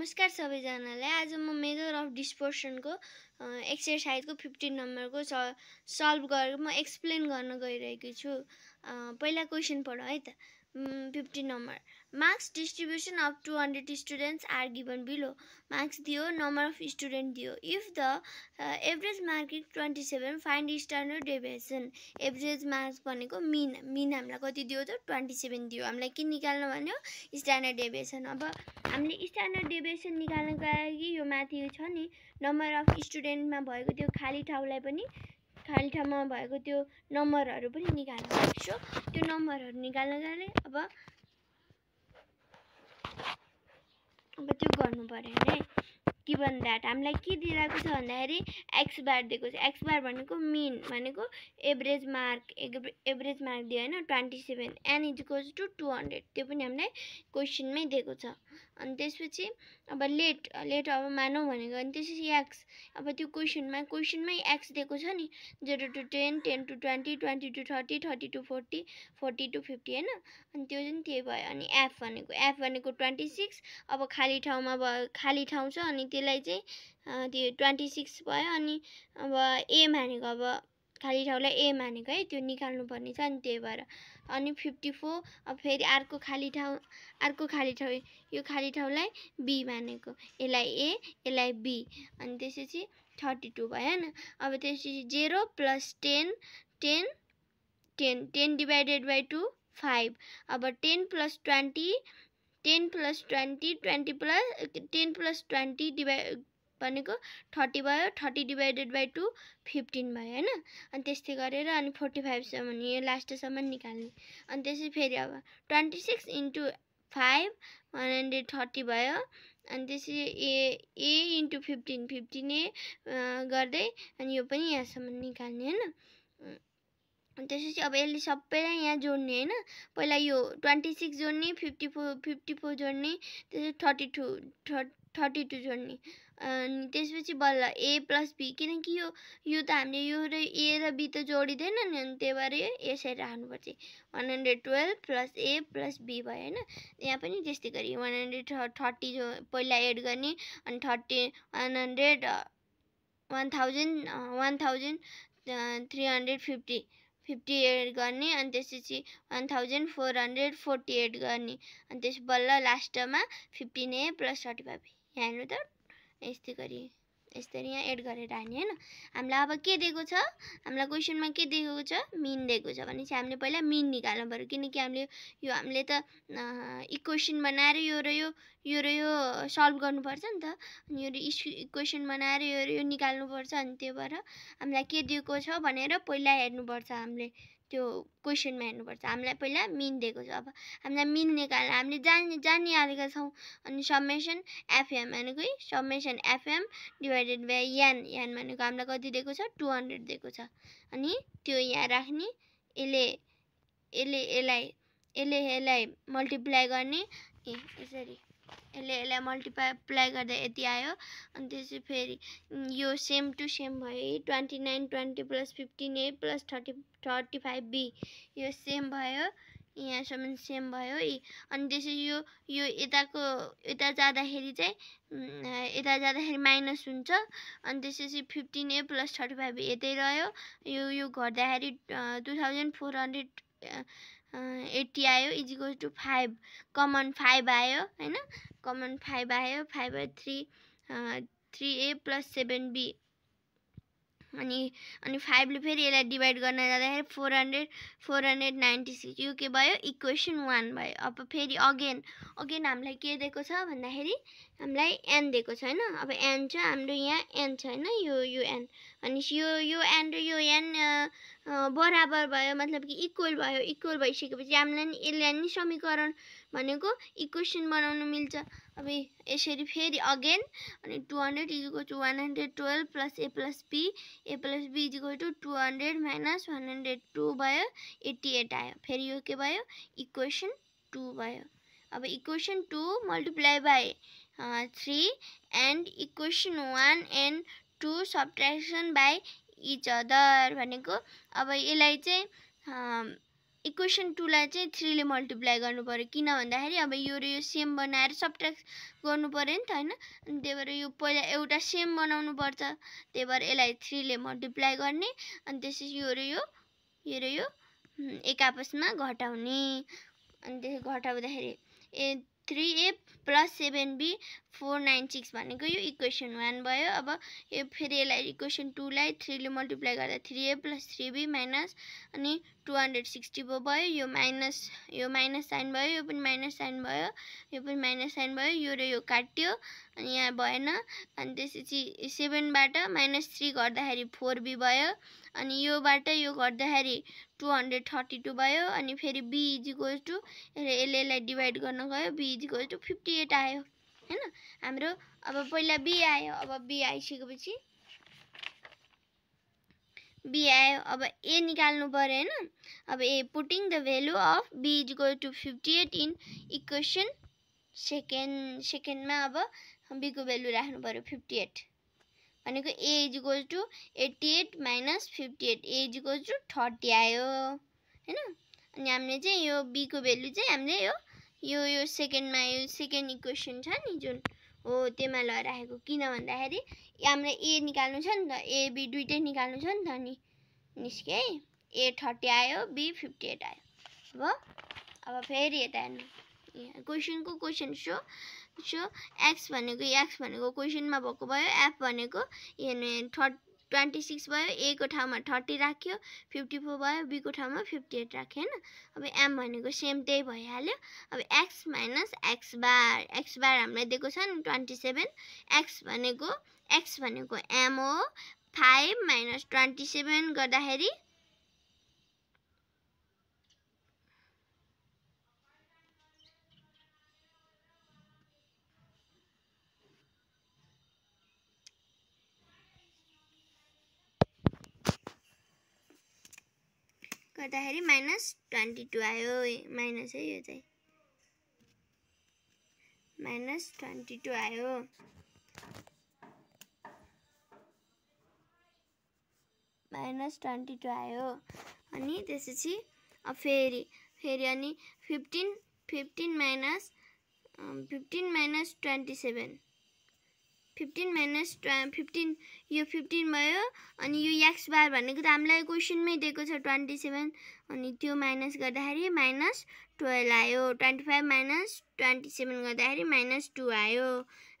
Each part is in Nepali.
नमस्कार सबैजनालाई आज म मेजर अफ डिस्पोर्सनको एक्सर्साइजको फिफ्टिन नम्बरको स सल्भ गरेर म एक्सप्लेन गर्न गइरहेको छु पहिला क्वेसन पढ है त fifteen number marks distribution of two hundred students are given below marks दियो नम्बर अफ स्टुडेन्ट दियो if the average mark is twenty seven find standard deviation average marks भनेको मिन मिन हामीलाई कति दियो त ट्वेन्टी सेभेन दियो हामीलाई के निकाल्नु भन्यो स्ट्यान्डर्ड डेभिएसन अब हामीले स्ट्यान्डर्ड डेभिएसन निकाल्नको लागि यो माथि छ नि नम्बर अफ स्टुडेन्टमा भएको त्यो खाली ठाउँलाई पनि खाली ठाउँमा भएको त्यो नम्बरहरू पनि निकाल्नु सक्छु त्यो नम्बरहरू लागि अब बच्चों गर्नुपर्यो अरे गिभन द्याट हामीलाई के दिइरहेको छ भन्दाखेरि एक्स बार दिएको छ एक्स बार भनेको मिन भनेको एभरेज मार्क एभरेज मार्क दियो होइन twenty seven N equals to two hundred त्यो पनि हामीलाई क्वेसनमै दिएको छ अनि त्यसपछि अब लेट लेट अब मानौँ भनेको अनि त्यसपछि एक्स अब त्यो क्वेसनमा क्वेसनमै एक्स दिएको छ नि zero to ten ten to twenty twenty to thirty thirty to forty forty to fifty होइन अनि त्यो चाहिँ त्यही भयो अनि एफ भनेको एफ भनेको ट्वेन्टी सिक्स अब खाली ठाउँमा भयो खाली ठाउँ छ अनि त्यो त्यसलाई चाहिँ त्यो ट्वेन्टी सिक्स भयो अनि अब ए मानेको अब खाली ठाउँलाई ए मानेको है त्यो निकाल्नुपर्ने छ नि त्यही भएर अनि फिफ्टी फोर अब फेरि अर्को खाली ठाउँ अर्को खाली ठाउँ यो खाली ठाउँलाई बी मानेको यसलाई ए यसलाई बी अनि त्यसपछि थर्टी टू भयो होइन अब त्यसपछि zero plus ten ten ten ten divided by two five अब ten plus twenty ten plus twenty twenty plus ten plus twenty divide भनेको थर्टी भयो thirty divided by two fifteen भयो होइन अनि त्यस्तै गरेर अनि फोर्टी फाइभसम्म यो लास्टसम्म निकाल्ने अनि त्यसै फेरि अब twenty six into five one hundred thirty भयो अनि त्यसै A A into fifteen fifteen A गर्दै अनि यो पनि यहाँसम्म निकाल्ने होइन त्यसपछि अब यसले सबैलाई यहाँ जोड्ने होइन पहिला यो ट्वेन्टी सिक्स जोड्ने फिफ्टी फोर फिफ्टी फोर जोड्ने त्यसपछि थर्टी टू थर्टी टू जोड्ने अनि त्यसपछि बल्ल ए प्लस बी किनकि यो यो त हामीले यो र ए र बी त जोडिँदैन नि अनि त्यही भएर यसरी राख्नुपर्छ one hundred twelve plus A plus B भयो होइन यहाँ पनि त्यस्तै गरी वान हन्ड्रेड थर्टी जो पहिला एड गर्ने अनि thirty one hundred one thousand one thousand three hundred fifty fifty eight गर्ने अनि त्यसपछि one thousand four hundred forty eight गर्ने अनि त्यस बल्ल लास्टमा fifteen A plus thirty five यहाँ हेर्नु त यस्तै गरी यसरी यहाँ एड गरेर हाने होइन हामीलाई अब के दिएको छ हामीलाई क्वेसनमा के दिएको छ मिन दिएको छ भनेपछि हामीले पहिला मिन निकाल्नु पऱ्यो किनकि हामीले यो हामीले त इक्वेसन बनाएर यो र यो यो र यो सल्भ गर्नुपर्छ नि त अनि यो इक्वेसन बनाएर यो र यो निकाल्नुपर्छ अनि त्यो भएर हामीलाई के दिएको छ भनेर पहिला हेर्नुपर्छ हामीले त्यो क्वेसनमा हेर्नुपर्छ हामीलाई पहिला मिन दिएको छ अब हामीलाई मिन निकाल्न हामीले जान्ने जानिहालेका छौँ अनि समेसन एफएम भनेको summation fm divided by N N भनेको हामीलाई कति दिएको छ टु हन्ड्रेड दिएको छ अनि त्यो यहाँ राख्ने यसले यसले यसलाई यसले यसलाई मल्टिप्लाई गर्ने ए यसरी यसले यसलाई मल्टिप्लाई गर्दा यति आयो अनि त्यसपछि फेरि यो सेम टु सेम भयो twenty nine twenty plus fifteen A plus thirty thirty five B यो सेम भयो यहाँसम्म सेम भयो अनि त्यसपछि यो यो यताको यता जाँदाखेरि चाहिँ यता जाँदाखेरि माइनस हुन्छ अनि त्यसपछि fifteen A plus thirty five यतै रह्यो यो यो घट्दाखेरि two thousand four hundred eighty आयो is equals to five common five आयो होइन कमन फाइभ आयो five by three three A plus seven B अनि अनि फाइभले फेरि यसलाई डिभाइड गर्न जाँदाखेरि four hundred four hundred ninety six यो के भयो इक्वेसन वान भयो अब फेरि अगेन अगेन हामीलाई के दिएको छ भन्दाखेरि हामीलाई एन दिएको छ होइन अब एन छ हाम्रो यहाँ एन छ होइन यो यो एन भनेपछि यो यो एन र यो एन बराबर भयो मतलब कि इक्वल भयो इक्वल भइसकेपछि हामीलाई नि यसले नि समीकरण भनेको इक्वेसन बनाउनु मिल्छ अब यसरी फेरि अगेन अनि two hundred is equal to one hundred twelve plus A plus B A plus B is equal to two hundred minus one hundred two भयो एट्टी एट आयो फेरि यो के भयो इक्वेसन टू भयो अब equation two multiply by three and equation one and 2 subtraction by each other भनेको अब यसलाई चाहिँ इक्वेसन um, टूलाई चाहिँ थ्रीले मल्टिप्लाई पऱ्यो किन भन्दाखेरि अब यो र यो सेम बनाएर सब्ट्र्याक्ट गर्नु पऱ्यो नि त होइन अनि त्यही भएर यो पहिला एउटा सेम बनाउनु पर्छ त्यही भएर यसलाई थ्रीले मल्टिप्लाई गर्ने अनि त्यसपछि यो र यो यो र यो एक आपसमा घटाउने अनि त्यसपछि घटाउँदाखेरि A three A plus seven B four nine six भनेको यो इक्वेसन वान भयो अब यो फेरि यसलाई इक्वेसन टूलाई थ्रीले मल्टिप्लाई गर्दा three A plus three B minus अनि टु हन्ड्रेड सिक्सटी फोर भयो यो माइनस यो माइनस साइन भयो यो पनि माइनस साइन भयो यो पनि माइनस साइन भयो यो र यो काट्यो अनि यहाँ भएन अनि त्यसपछि सेभेनबाट माइनस थ्री गर्दाखेरि फोर बी भयो अनि योबाट यो गर्दाखेरि टु हन्ड्रेड थर्टी टू भयो अनि फेरि बी इजिकोज टू यसले यसलाई डिभाइड गर्न गयो B is equals to fifty eight आयो होइन हाम्रो अब पहिला बी आयो अब बी आइसकेपछि बी आयो अब ए निकाल्नु पऱ्यो होइन अब A putting the value of B is equal to fifty eight in equation second सेकेन्डमा अब बीको भेल्यु राख्नु पऱ्यो फिफ्टी एट भनेको A is equal to eighty eight minus fifty eight A is equal to thirty आयो होइन अनि हामीले चाहिँ यो बीको भेल्यु चाहिँ हामीले यो यो यो सेकेन्डमा यो सेकेन्ड इक्वेसन छ नि जुन हो त्योमा ल राखेको किन भन्दाखेरि हामीलाई ए निकाल्नु छ नि त ए बी दुइटै निकाल्नु छ नि त नि निस्के है ए थर्टी आयो बी फिफ्टी एट आयो अब अब फेरि यता हेर्नु क्वेसनको क्वेसन सो सो एक्स भनेको एक्स भनेको क्वेसनमा भएको भयो एफ भनेको थर्ट ट्वेन्टी सिक्स भयो को ठाउँमा थर्टी राख्यो फिफ्टी फोर भयो बीको ठाउँमा फिफ्टी एट राख्यो होइन अब एम भनेको सेम त्यही भइहाल्यो अब x minus x bar x bar हामीलाई दिएको छ नि ट्वेन्टी सेभेन एक्स भनेको एक्स भनेको एम हो फाइभ माइनस ट्वेन्टी सेभेन गर्दाखेरि गर्दाखेरि माइनस ट्वेन्टी टू आयो माइनस है यो चाहिँ माइनस ट्वेन्टी टू आयो माइनस ट्वेन्टी टू आयो अनि त्यसपछि अब फेरि फेरि अनि fifteen fifteen minus fifteen minus twenty seven fifteen minus fifteen यो फिफ्टिन भयो अनि यो एक्स बार भनेको त हामीलाई क्वेसनमै दिएको छ ट्वेन्टी सेभेन अनि त्यो माइनस गर्दाखेरि माइनस टुवेल्भ आयो twenty five minus twenty seven गर्दाखेरि माइनस टू आयो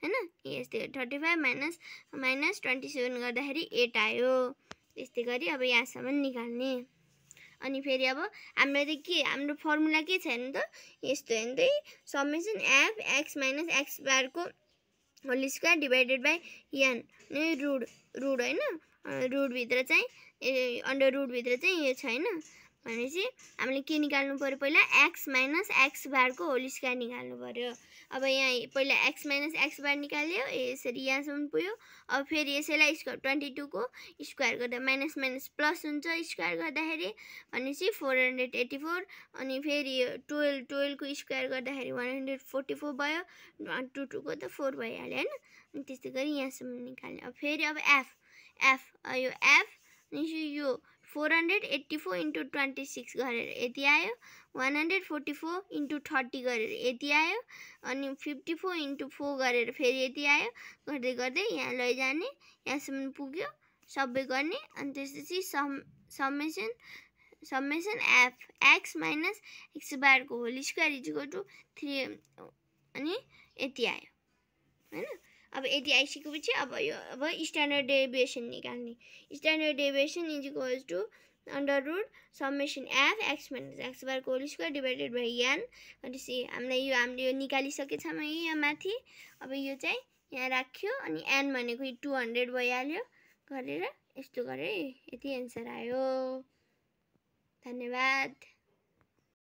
होइन यस्तै thirty five minus minus twenty seven गर्दाखेरि एट आयो यस्तै गरी अब यहाँसम्म निकाल्ने अनि फेरि अब हाम्रो त के हाम्रो फर्मुला के छ भने त यस्तो हेर्नु त summation F x minus x बारको whole square divided by N root root होइन रुडभित्र चाहिँ अन्डर रुडभित्र चाहिँ यो छैन भनेपछि हामीले के निकाल्नु पऱ्यो पहिला एक्स माइनस एक्स बारको होल स्क्वायर निकाल्नु पऱ्यो अब यहाँ पहिला एक्स माइनस एक्सबाट निकाल्यो यसरी यहाँसम्म पुग्यो अब फेरि यसैलाई स्क्वायर ट्वेन्टी टूको स्क्वायर गर्दा माइनस माइनस प्लस हुन्छ स्क्वायर गर्दाखेरि भनेपछि फोर हन्ड्रेड एट्टी फोर अनि फेरि टुवेल्भ टुवेल्भको स्क्वायर गर्दाखेरि वान हन्ड्रेड फोर्टी फोर भयो टु टूको त फोर भइहाल्यो होइन अनि त्यस्तै गरी यहाँसम्म निकाल्ने अब फेरि अब एफ एफ यो एफ अनि यो four hundred eighty four into twenty six गरेर यति आयो one hundred forty four into thirty गरेर यति आयो अनि फिफ्टी फोर इन्टु फोर गरेर फेरि यति आयो गर्दै गर्दै यहाँ लैजाने यहाँसम्म पुग्यो सबै गर्ने अनि त्यसपछि sum summation summation F x minus X सय बाह्रको whole square equal to three अनि यति आयो होइन अब यति आइसकेपछि अब यो अब स्ट्यान्डर्ड डेभिएसन निकाल्ने standard deviation is equals to under root summation F x minus x bar whole square divided by N भनेपछि हामीलाई यो हामीले यो निकालिसकेछौँ है यहाँ माथि अब यो चाहिँ यहाँ राख्यो अनि एन भनेको यो टु हन्ड्रेड भइहाल्यो गरेर यस्तो गरेँ यति एन्सर आयो धन्यवाद